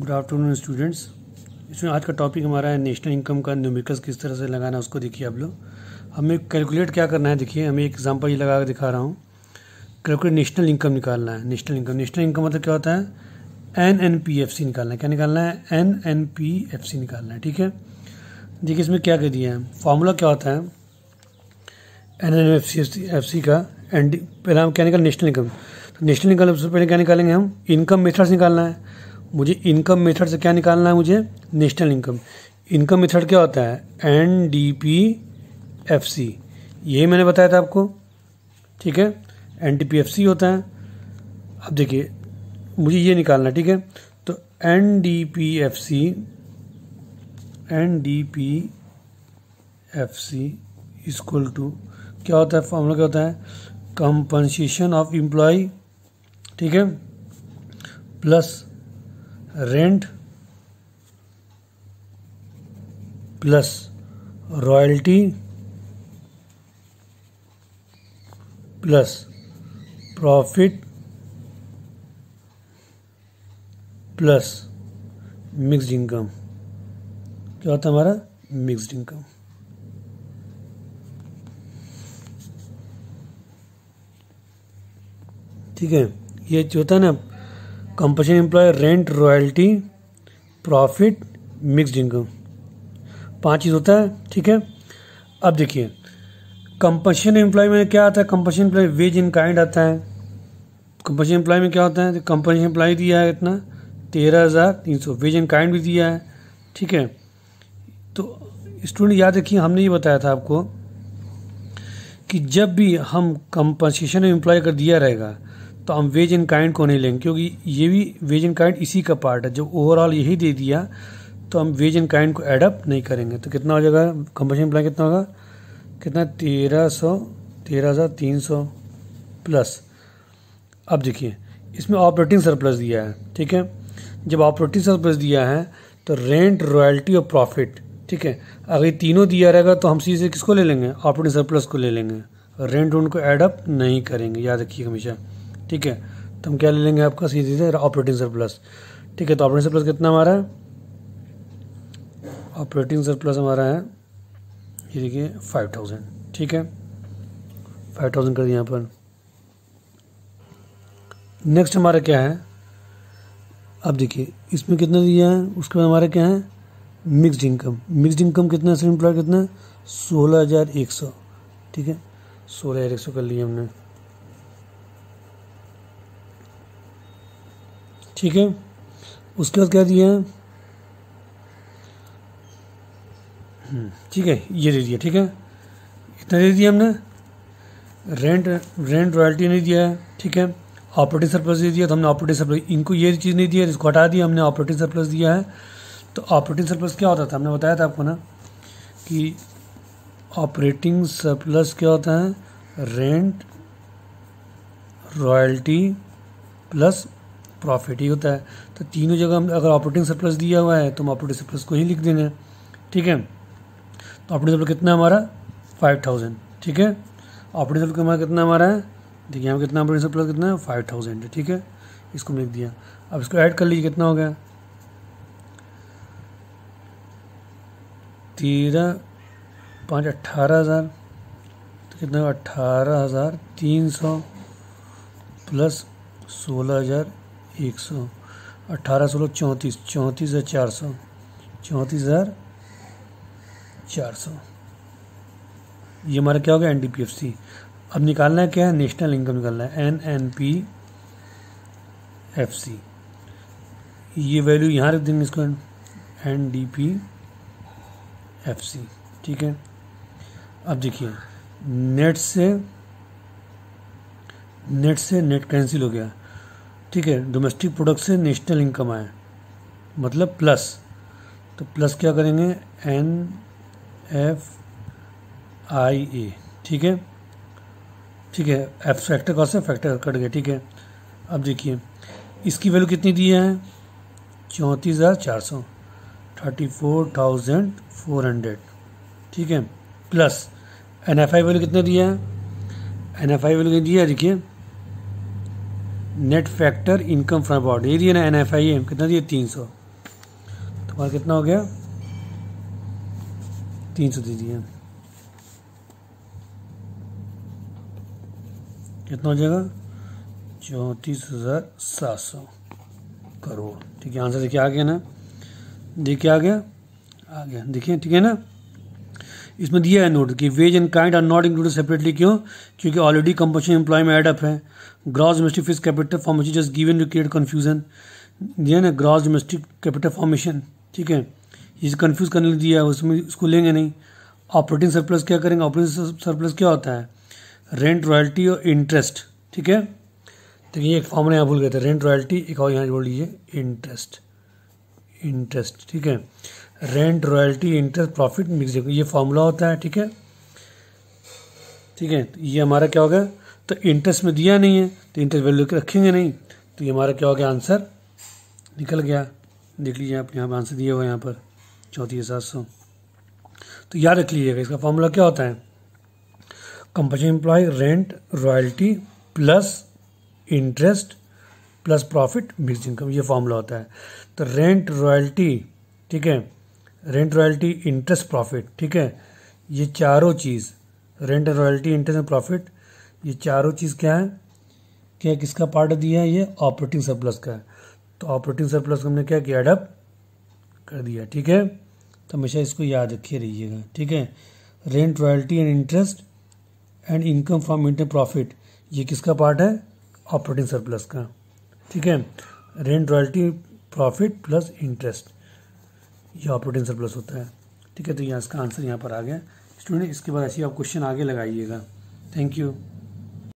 good afternoon students इसमें आज का टॉपिक हमारा है नेशनल इनकम का न्यूमिकस किस तरह से लगाना है उसको देखिए आप लोग हमें कैलकुलेट क्या करना है देखिए हमें एक एग्जांपल ये लगा कर दिखा रहा हूँ कैलकुलेट नेशनल इनकम निकालना है नेशनल इनकम नेशनल इनकम मतलब क्या होता है N N P F C निकालना है क्या निकालना है N N P F C निकालना है ठीक है देखिए इसमें क्या कह दिया है फॉर्मूला क्या होता है N N F C F C का एन डी पहले हम क्या निकाल नेशनल इनकम तो नेशनल इनकम सबसे पहले क्या निकालेंगे हम इनकम मेथड्स निकालना है मुझे इनकम मेथड से क्या निकालना है मुझे नेशनल इनकम इनकम मेथड क्या होता है N D P F C यही मैंने बताया था आपको ठीक है N D P F C होता है अब देखिए मुझे ये निकालना है ठीक है तो N D P F C N D P F C equal to क्या होता है फॉर्मूला क्या होता है कंपनसेशन ऑफ एम्प्लॉय ठीक है plus rent plus royalty plus profit plus mixed income क्या होता है हमारा मिक्सड इनकम ठीक है ये जो होता है ना company employ rent royalty profit mix income पाँच चीज़ होता है ठीक है अब देखिए कंपनशन एम्प्लॉय में क्या आता है compensation employ wage in kind आता है कंपनशन एम्प्लॉय में क्या होता है कंपल्शन एम्प्लॉय दिया है इतना तेरह हज़ार तीन सौ वेज इन काइंड भी दिया है ठीक है तो स्टूडेंट याद रखिए हमने ये बताया था आपको कि जब भी हम कंपनसेशन एम्प्लॉय का दिया रहेगा तो हम वेज इन काइंड को नहीं लेंगे क्योंकि ये भी वेज इन काइंड इसी का पार्ट है जो ओवरऑल यही दे दिया तो हम वेज इन काइंड को एडअप नहीं करेंगे तो कितना हो जाएगा कंपल्शन प्लान कितना होगा कितना तेरह सौ तेरह हज़ार तीन सौ प्लस अब देखिए इसमें ऑपरेटिंग सरप्लस दिया है ठीक है जब ऑपरेटिंग सरप्लस दिया है तो रेंट रॉयल्टी और प्रॉफिट ठीक है अगर ये तीनों दिया रहेगा तो हम सीधे किसको ले लेंगे ऑपरेटिंग सरप्लस को ले लेंगे रेंट उनको एडअप नहीं करेंगे याद रखिए हमेशा ठीक है तो हम क्या ले लेंगे आपका सीधी से ऑपरेटिंग सरप्लस ठीक है तो ऑपरेटिंग सरप्लस कितना हमारा है ऑपरेटिंग सरप्लस हमारा है ये देखिए फाइव थाउजेंड ठीक है फाइव थाउजेंड कर दिया यहाँ पर नेक्स्ट हमारा क्या है अब देखिए इसमें कितना दिया है उसके बाद हमारा क्या है मिक्सड इनकम मिक्सड इनकम कितना है इम्प्लॉय कितना है सोलह हज़ार एक सौ ठीक है सोलह हज़ार एक सौ कर लिया हमने ठीक है उसके बाद क्या दिया है ठीक है ये दे दिया ठीक है इतना दे दिया हमने रेंट रेंट रॉयल्टी नहीं दिया है ठीक है ऑपरेटिव सरप्लस दे दिया तो हमने ऑपरेटिव सरप्लस इनको ये चीज़ नहीं दिया इसको हटा दिया हमने ऑपरेटिव सरप्लस दिया है तो ऑपरेटिंग सरप्लस क्या होता था हमने बताया था आपको ना कि ऑपरेटिंग सरप्लस क्या होता है रेंट रॉयल्टी प्लस प्रॉफिट ही होता है तो तीनों जगह हम अगर ऑपरेटिंग सरप्लस दिया हुआ है तो हम ऑपरेटिंग सरप्लस को ही लिख देना है ठीक है तो ऑपरेटिंग सरप्लस कितना हमारा फाइव थाउजेंड ठीक है ऑपरेटिंग सरप्लस हमारा कितना हमारा है देखिए यहाँ कितना ऑपरेटिंग सरप्लस कितना है फाइव थाउजेंड ठीक है इसको लिख दिया अब इसको ऐड कर लीजिए कितना हो गया तेरह पाँच अट्ठारह हज़ार तो कितना अट्ठारह हज़ार तीन सौ प्लस सोलह हज़ार एक सौ अट्ठारह सोलह चौंतीस चौंतीस हज़ार चार सौ चौंतीस हज़ार चार सौ ये हमारा क्या हो गया N D P F C अब निकालना है क्या है नेशनल इनकम निकालना है N N P F C ये वैल्यू यहाँ रख देंगे इसको N D P F C ठीक है अब देखिए नेट से नेट से नेट कैंसिल हो गया ठीक है डोमेस्टिक प्रोडक्ट से नेशनल इनकम आए मतलब प्लस तो प्लस क्या करेंगे एन एफ आई ए ठीक है ठीक है एफ फैक्टर कौन से फैक्टर कट गए ठीक है अब देखिए इसकी वैल्यू कितनी दी है चौंतीस हज़ार चार सौ thirty four thousand four hundred ठीक है plus N F I value कितने दिया है एन एफ आई वैल्यू दिया है देखिए net factor income from about ये दिए ना एन एफ आई एम कितना दिए तीन सौ तुम्हारा तो कितना हो गया तीन सौ दे दिए कितना हो जाएगा चौंतीस हज़ार सात सौ करोड़ ठीक है आंसर देखिए आ गया ना देखिए आ गया आ गया देखिए ठीक है ना इसमें दिया है नोट कि wage and kind are not included separately क्यों क्योंकि ऑलरेडी कंपोशन एम्प्लॉय में एडअप है gross domestic fix capital formation just given to create confusion दिया ना ग्रॉस डोमेस्टिक कैपिटल फॉर्मेशन ठीक है इसे कन्फ्यूज करने दिया है उसमें उसको लेंगे नहीं ऑपरेटिंग सरप्लस क्या करेंगे ऑपरेटिंग सरप्लस क्या होता है रेंट रॉयल्टी और इंटरेस्ट ठीक है तो ये एक फॉर्मूला यहाँ भूल गए थे रेंट रॉयल्टी एक और यहाँ जोड़ लीजिए इंटरेस्ट इंटरेस्ट ठीक है rent royalty interest profit mix ये फार्मूला होता है ठीक है ठीक है तो ये हमारा क्या हो गया तो इंटरेस्ट में दिया नहीं है तो इंटरेस्ट वैल्यू रखेंगे नहीं तो ये हमारा क्या हो गया आंसर निकल गया देख लीजिए आप यहाँ पर आंसर दिया हुआ यहाँ पर चौंतीस सात सौ तो याद रख लीजिएगा इसका फॉर्मूला क्या होता है company employ rent royalty plus interest plus profit mix income ये फार्मूला होता है तो रेंट रॉयल्टी ठीक है रेंट रॉयल्टी इंटरेस्ट प्रॉफिट ठीक है ये चारों चीज़ रेंट रॉयल्टी इंटरेस्ट प्रॉफिट ये चारों चीज़ क्या है क्या किसका पार्ट दिया है ये ऑपरेटिंग सरप्लस का है तो ऑपरेटिंग सरप्लस हमने क्या किया एडअप कर दिया ठीक है तो हमेशा इसको याद रखिए रहिएगा ठीक है rent royalty and interest and income from inter profit ये किसका पार्ट है ऑपरेटिंग सरप्लस का ठीक है rent royalty profit plus interest ये ऑपरेटिंग सरप्लस होता है ठीक है तो यहाँ इसका आंसर यहाँ पर आ गया स्टूडेंट इसके बाद ऐसे आप क्वेश्चन आगे लगाइएगा थैंक यू